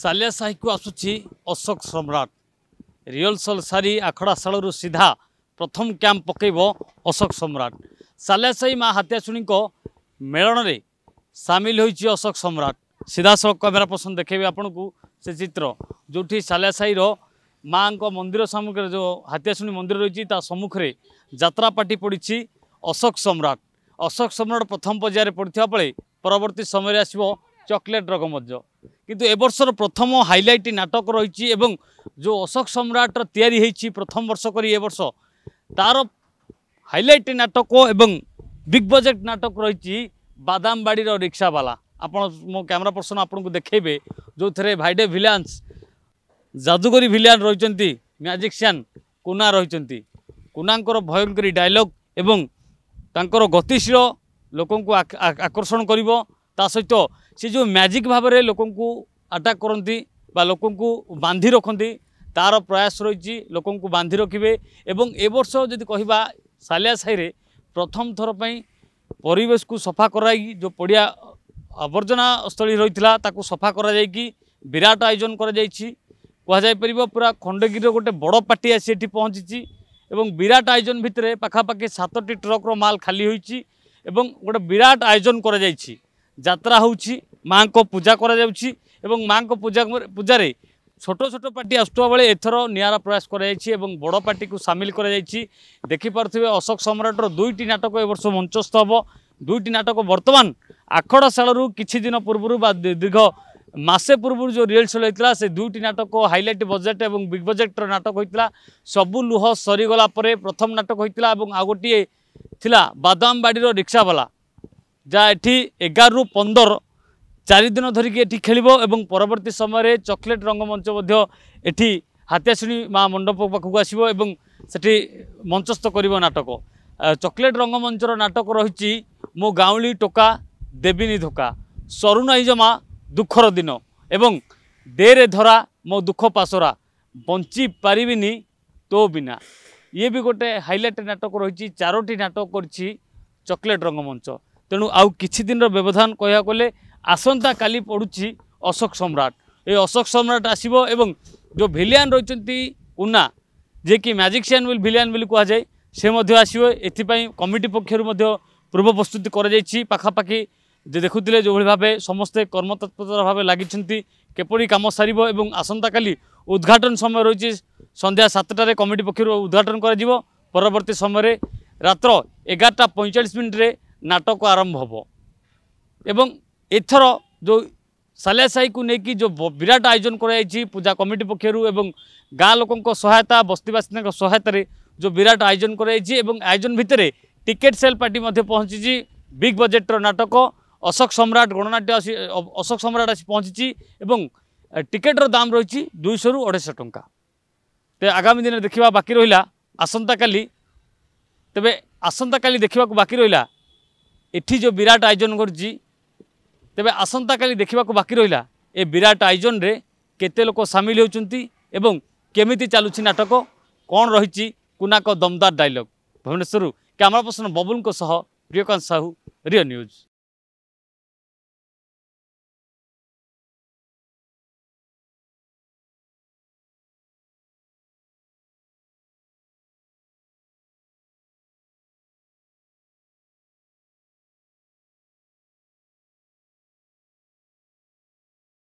ସାଲିଆ ସାହିକୁ ଆସୁଛି ଅଶୋକ ସମ୍ରାଟ ରିହର୍ସଲ ସାରି ଆଖଡ଼ାଶାଳରୁ ସିଧା ପ୍ରଥମ କ୍ୟାମ୍ପ ପକେଇବ ଅଶୋକ ସମ୍ରାଟ ସାଲିଆ ସାହି ମାଆ ହାତିଆଶୁଣୀଙ୍କ ମେଳଣରେ ସାମିଲ ହୋଇଛି ଅଶୋକ ସମ୍ରାଟ ସିଧାସଳଖ କ୍ୟାମେରା ପର୍ସନ୍ ଦେଖେଇବେ ଆପଣଙ୍କୁ ସେ ଚିତ୍ର ଯେଉଁଠି ସାଲିଆ ସାହିର ମାଆଙ୍କ ମନ୍ଦିର ସାମ୍ମୁଖରେ ଯେଉଁ ହାତିଆଶୁଣୀ ମନ୍ଦିର ରହିଛି ତା ସମ୍ମୁଖରେ ଯାତ୍ରା ପାଟି ପଡ଼ିଛି ଅଶୋକ ସମ୍ରାଟ ଅଶୋକ ସମ୍ରାଟ ପ୍ରଥମ ପର୍ଯ୍ୟାୟରେ ପଡ଼ିଥିବା ବେଳେ ପରବର୍ତ୍ତୀ ସମୟରେ ଆସିବ চকলেট রকমজ কিন্তু এবর্ষর প্রথম হাইলাইট নাটক রয়েছে এবং যে অশোক সম্রাটর তৈরি হয়েছি প্রথম বর্ষ করে এবর্ষ তার হাইলাইট নাটক এবং বিগ বজেট নাটক রয়েছে বাদামবাড়ির রিক্সাওয়ালা আপনার মো ক্যামেরা পর্সন আপনার দেখবে যে ভাইডে ভিলান্স জাদুগরী ভিলান রয়েছেন ম্যাজিকসিয়ান কুনা রয়েছেন কুনাঙ্কর ভয়ঙ্করী ডায়লগ এবং তাঁর গতিশীল লোক আকর্ষণ করব তা সহ ସେ ଯେଉଁ ମ୍ୟାଜିକ୍ ଭାବରେ ଲୋକଙ୍କୁ ଆଟାକ୍ କରନ୍ତି ବା ଲୋକଙ୍କୁ ବାନ୍ଧି ରଖନ୍ତି ତାର ପ୍ରୟାସ ରହିଛି ଲୋକଙ୍କୁ ବାନ୍ଧି ରଖିବେ ଏବଂ ଏ ବର୍ଷ ଯଦି କହିବା ସାଲିଆ ସାହିରେ ପ୍ରଥମ ଥର ପାଇଁ ପରିବେଶକୁ ସଫା କରାଇ ଯେଉଁ ପଡ଼ିଆ ଆବର୍ଜନା ସ୍ଥଳୀ ରହିଥିଲା ତାକୁ ସଫା କରାଯାଇକି ବିରାଟ ଆୟୋଜନ କରାଯାଇଛି କୁହାଯାଇପାରିବ ପୁରା ଖଣ୍ଡଗିରିର ଗୋଟେ ବଡ଼ ପାଟିଆ ସେଠି ପହଞ୍ଚିଛି এবং বিরাট আয়োজন ভিতরে পাখাপাখি সাতটি ট্রক্র মাল খালি হয়েছি এবং গোটে বিরাট আয়োজন করা যাইছি যাত্রা হচ্ছে ହେଉଛି পূজা করা যাচ্ছে এবং ମାଆଙ୍କ পূজা পূজার ছোট ছোট পার্টি আসুয়া বেড়ে এথর নিয়ারা প্রয়াস করা যাই এবং বড় পার্টি সামিল করা যাই দেখিপারে অশোক সম্রাটর দুইটি নাটক এবর্ষ মঞ্চস্থ হব দুইটি নাটক বর্তমান আখড় কিছু দিন পূর্ব বা দীর্ঘ মাসে পূর্ব যে রিয়েল শো হয়েছিল সে দুইটি নাটক হাইলাইট বজেট এবং বিগ বজেটর নাটক হয়েছিল সবু লুহ সরিগলা পরে প্রথম নাটক হয়েছিল এবং আউ গোটিয়ে লা বাদামবাড়ির রিক্সাওয়ালা যা এটি এগারু পনের চারিদিন ধরিকি এটি খেলব এবং পরবর্তী সময় চকলেট রঙ্গমঞ্চ মধ্য এটি হাতিয়াশুণী মা মণ্ডপ পাখক আসব এবং সেটি মঞ্চস্থ করব নাটক চকলেট রঙ্গমঞ্চর নাটক রয়েছে মো গাউলি টোকা দেবিনী ধোকা সরু নাই জমা দুঃখর দিন এবং দে ধরা মো দুঃখ পাশরা বঞ্চি পারিবিনি তো বিনা ইয়ে বি গোটে হাইলাইট নাটক রয়েছে চারোটি নাটক করছি চকলেট রঙ্গমঞ্চ ତେଣୁ ଆଉ କିଛି ଦିନର ବ୍ୟବଧାନ କହିବାକୁ ଗଲେ ଆସନ୍ତାକାଲି ପଡ଼ୁଛି ଅଶୋକ ସମ୍ରାଟ ଏ ଅଶୋକ ସମ୍ରାଟ ଆସିବ ଏବଂ ଯେଉଁ ଭିଲିଆନ୍ ରହିଛନ୍ତି ଉନା ଯିଏକି ମ୍ୟାଜିକ୍ସିଆନ୍ ବୋଲି ଭିଲିଆନ୍ ବୋଲି କୁହାଯାଏ ସେ ମଧ୍ୟ ଆସିବ ଏଥିପାଇଁ କମିଟି ପକ୍ଷରୁ ମଧ୍ୟ ପୂର୍ବ ପ୍ରସ୍ତୁତି କରାଯାଇଛି ପାଖାପାଖି ଯେ ଦେଖୁଥିଲେ ଯେଉଁଭଳି ଭାବେ ସମସ୍ତେ କର୍ମତତ୍ପରତା ଭାବେ ଲାଗିଛନ୍ତି କିପରି କାମ ସାରିବ ଏବଂ ଆସନ୍ତାକାଲି ଉଦ୍ଘାଟନ ସମୟ ରହିଛି ସନ୍ଧ୍ୟା ସାତଟାରେ କମିଟି ପକ୍ଷରୁ ଉଦ୍ଘାଟନ କରାଯିବ ପରବର୍ତ୍ତୀ ସମୟରେ ରାତ୍ର ଏଗାରଟା ପଇଁଚାଳିଶ ମିନିଟ୍ରେ ନାଟକ ଆରମ୍ଭ ହେବ ଏବଂ ଏଥର ଯେଉଁ ସାଲିଆ ସାହିକୁ ନେଇକି ଯେଉଁ ବିରାଟ ଆୟୋଜନ କରାଯାଇଛି ପୂଜା କମିଟି ପକ୍ଷରୁ ଏବଂ ଗାଁ ଲୋକଙ୍କ ସହାୟତା ବସ୍ତିବାସୀଙ୍କ ସହାୟତାରେ ଯେଉଁ ବିରାଟ ଆୟୋଜନ କରାଯାଇଛି ଏବଂ ଆୟୋଜନ ଭିତରେ ଟିକେଟ୍ ସେଲ୍ ପାର୍ଟି ମଧ୍ୟ ପହଞ୍ଚିଛି ବିଗ୍ ବଜେଟ୍ର ନାଟକ ଅଶୋକ ସମ୍ରାଟ ଗଣନାଟ୍ୟ ଆସି ଅଶୋକ ସମ୍ରାଟ ଆସି ପହଞ୍ଚିଛି ଏବଂ ଟିକେଟ୍ର ଦାମ୍ ରହିଛି ଦୁଇଶହରୁ ଅଢ଼େଇଶହ ଟଙ୍କା ତେବେ ଆଗାମୀ ଦିନରେ ଦେଖିବା ବାକି ରହିଲା ଆସନ୍ତାକାଲି ତେବେ ଆସନ୍ତାକାଲି ଦେଖିବାକୁ ବାକି ରହିଲା এটি যে বিরাট আয়োজন করছি তবে আসন্তকালি দেখা বাকি রহলা এ বিরাট আয়োজনরে কেতে লোক সামিল হচ্ছেন এবং কেমিতি চালুছি নাটক কণ রয়েছে কুনাক দমদার dialogue Bhubaneswar camera person Babul Priyakanta Sahu Rio news